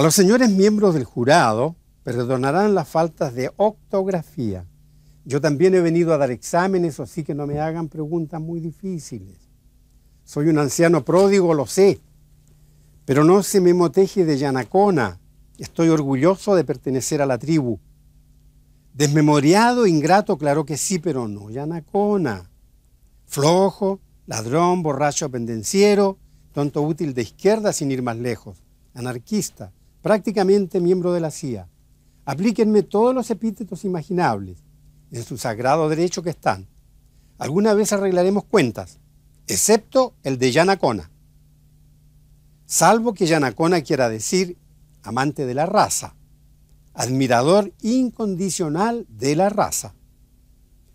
A los señores miembros del jurado perdonarán las faltas de octografía. Yo también he venido a dar exámenes, así que no me hagan preguntas muy difíciles. Soy un anciano pródigo, lo sé, pero no se me moteje de Yanacona. Estoy orgulloso de pertenecer a la tribu. Desmemoriado, ingrato, claro que sí, pero no Yanacona. Flojo, ladrón, borracho pendenciero, tonto útil de izquierda sin ir más lejos, anarquista, prácticamente miembro de la CIA. Aplíquenme todos los epítetos imaginables, en su sagrado derecho que están. Alguna vez arreglaremos cuentas, excepto el de Yanacona. Salvo que Yanacona quiera decir amante de la raza, admirador incondicional de la raza.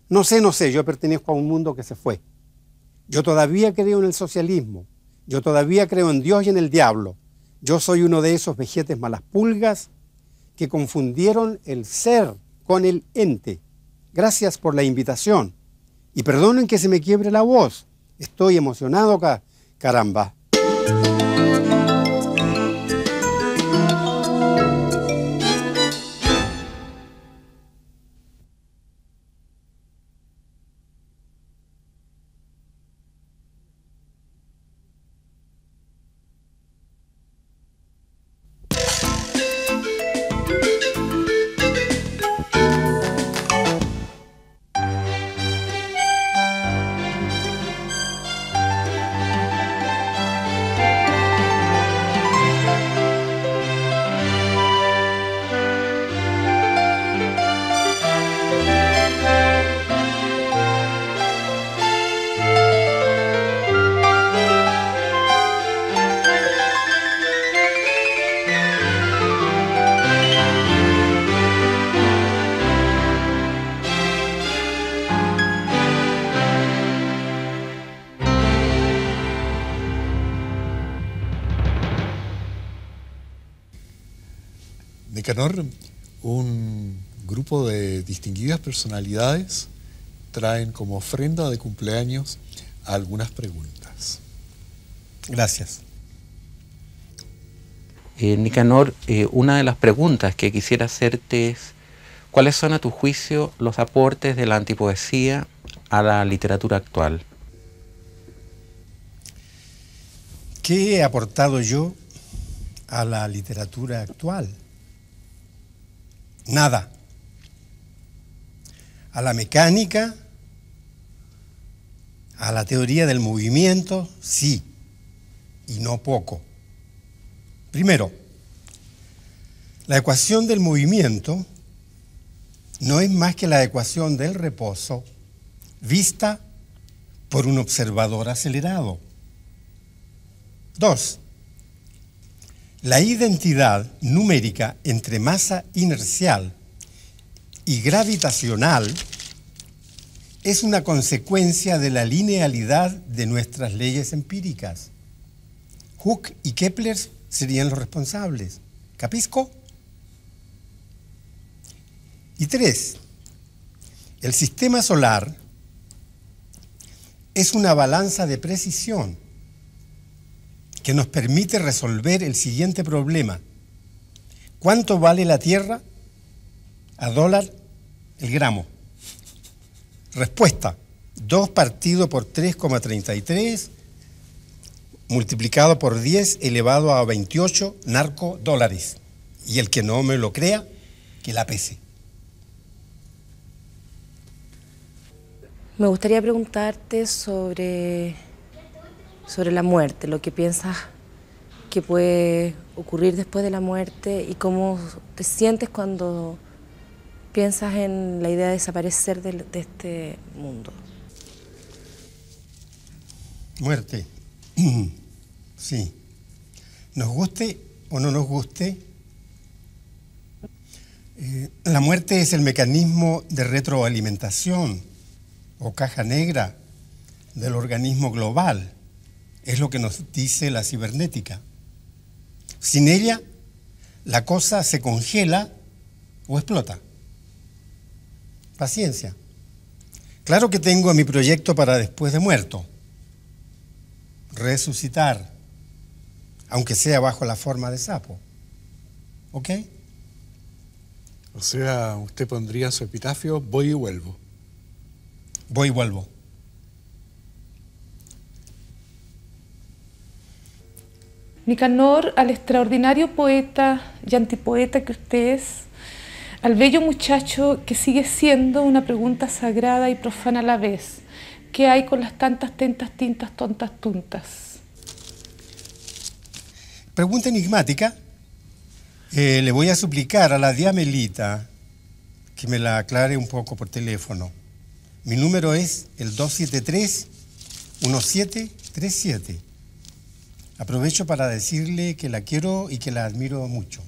No sé, no sé, yo pertenezco a un mundo que se fue. Yo todavía creo en el socialismo, yo todavía creo en Dios y en el diablo. Yo soy uno de esos vejetes malas pulgas que confundieron el ser con el ente. Gracias por la invitación. Y perdonen que se me quiebre la voz. Estoy emocionado Caramba. Nicanor, un grupo de distinguidas personalidades traen como ofrenda de cumpleaños algunas preguntas. Gracias. Eh, Nicanor, eh, una de las preguntas que quisiera hacerte es, ¿cuáles son a tu juicio los aportes de la antipoesía a la literatura actual? ¿Qué he aportado yo a la literatura actual? nada. A la mecánica, a la teoría del movimiento, sí, y no poco. Primero, la ecuación del movimiento no es más que la ecuación del reposo vista por un observador acelerado. Dos, la identidad numérica entre masa inercial y gravitacional es una consecuencia de la linealidad de nuestras leyes empíricas. Hooke y Kepler serían los responsables. ¿Capisco? Y tres, el sistema solar es una balanza de precisión que nos permite resolver el siguiente problema. ¿Cuánto vale la tierra a dólar el gramo? Respuesta, 2 partido por 3,33 multiplicado por 10 elevado a 28 narco dólares. Y el que no me lo crea, que la pese. Me gustaría preguntarte sobre sobre la muerte, lo que piensas que puede ocurrir después de la muerte y cómo te sientes cuando piensas en la idea de desaparecer de, este mundo. Muerte. Sí. Nos guste o no nos guste, eh, la muerte es el mecanismo de retroalimentación o caja negra del organismo global es lo que nos dice la cibernética. Sin ella, la cosa se congela o explota. Paciencia. Claro que tengo mi proyecto para después de muerto. Resucitar, aunque sea bajo la forma de sapo. ¿Ok? O sea, usted pondría su epitafio, voy y vuelvo. Voy y vuelvo. Nicanor, al extraordinario poeta y antipoeta que usted es, al bello muchacho que sigue siendo una pregunta sagrada y profana a la vez. ¿Qué hay con las tantas tentas, tintas, tontas, tuntas? Pregunta enigmática. Eh, le voy a suplicar a la diamelita que me la aclare un poco por teléfono. Mi número es el 273 1737. Aprovecho para decirle que la quiero y que la admiro mucho.